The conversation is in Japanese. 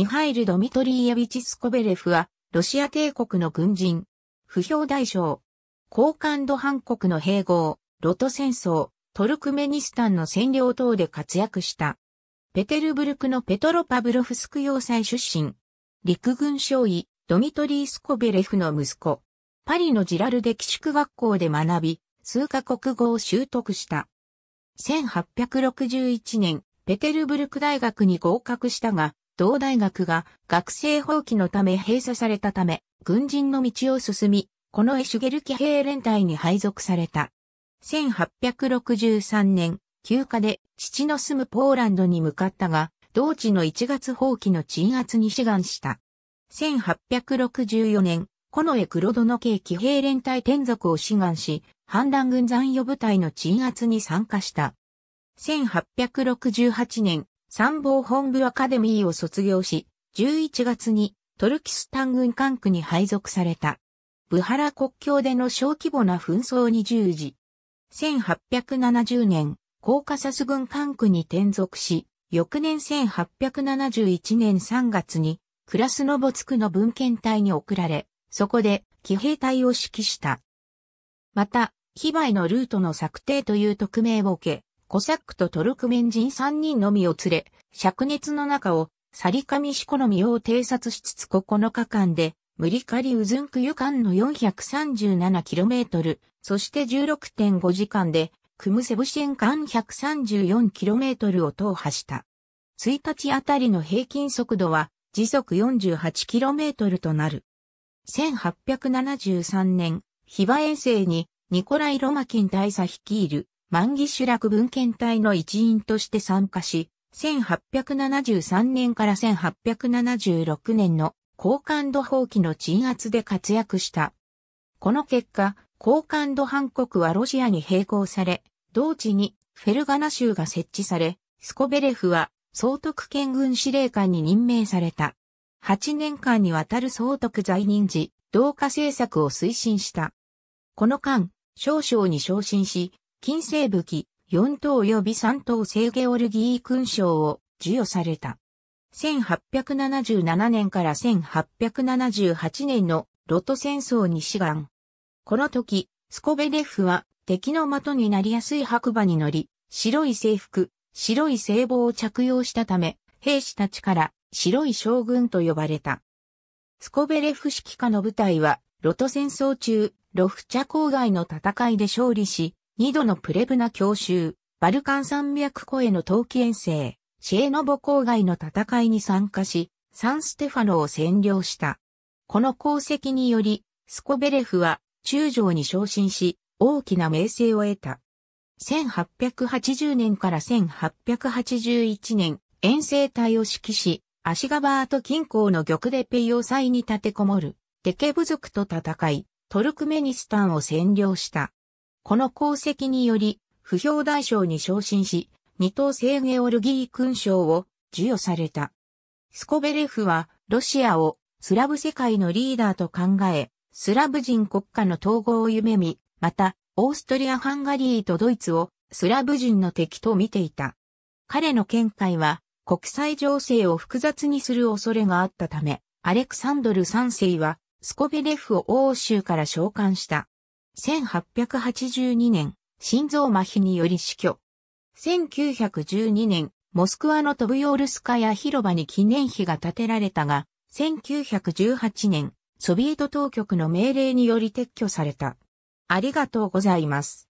ミハイル・ドミトリーヤビチ・スコベレフは、ロシア帝国の軍人、不評大将、高官土半国の併合、ロト戦争、トルクメニスタンの占領等で活躍した。ペテルブルクのペトロパブロフスク要塞出身。陸軍少尉、ドミトリー・スコベレフの息子。パリのジラルデ寄宿学校で学び、数カ国語を習得した。1861年、ペテルブルク大学に合格したが、同大学が学生放棄のため閉鎖されたため、軍人の道を進み、このエシュゲルキ兵連隊に配属された。1863年、休暇で父の住むポーランドに向かったが、同地の1月放棄の鎮圧に志願した。1864年、このエクロドの系騎兵連隊転属を志願し、反乱軍残余部隊の鎮圧に参加した。1868年、参謀本部アカデミーを卒業し、11月にトルキスタン軍管区に配属された。ブハラ国境での小規模な紛争に従事。1870年、コーカサス軍管区に転属し、翌年1871年3月に、クラスノボツクの文献隊に送られ、そこで騎兵隊を指揮した。また、被害のルートの策定という特命を受け、コサックとトルクメン人3人のみを連れ、灼熱の中を、サリカミシコの身を偵察しつつ9日間で、無理カリウズンクユ間の 437km、そして16.5時間で、クムセブシェン間 134km を踏破した。1日あたりの平均速度は時速 48km となる。1873年、ヒバ遠征にニコライ・ロマキン大佐率いる万義集落文献隊の一員として参加し、1873年から1876年の高感度放棄の鎮圧で活躍した。この結果、高感度反国はロシアに並行され、同時にフェルガナ州が設置され、スコベレフは総督県軍司令官に任命された。8年間にわたる総督在任時、同化政策を推進した。この間、少々に昇進し、金星武器四等及び三等聖ゲオルギー勲章を授与された。1877年から1878年のロト戦争西岸。この時、スコベレフは敵の的になりやすい白馬に乗り、白い制服、白い聖帽を着用したため、兵士たちから白い将軍と呼ばれた。スコベレフ指揮下の部隊は、ロト戦争中、ロフチャ郊外の戦いで勝利し、2度のプレブナ教習、バルカン山脈越えの冬季遠征、シエノボ郊外の戦いに参加し、サンステファノを占領した。この功績により、スコベレフは中将に昇進し、大きな名声を得た。1880年から1881年、遠征隊を指揮し、足シガバート近郊の玉でペイオ祭に立てこもる、デケ部族と戦い、トルクメニスタンを占領した。この功績により、不評大将に昇進し、二等聖ゲオルギー勲章を授与された。スコベレフは、ロシアをスラブ世界のリーダーと考え、スラブ人国家の統合を夢見、また、オーストリア・ハンガリーとドイツをスラブ人の敵と見ていた。彼の見解は、国際情勢を複雑にする恐れがあったため、アレクサンドル3世は、スコベレフを欧州から召喚した。1882年、心臓麻痺により死去。1912年、モスクワのトブヨールスカヤ広場に記念碑が建てられたが、1918年、ソビエト当局の命令により撤去された。ありがとうございます。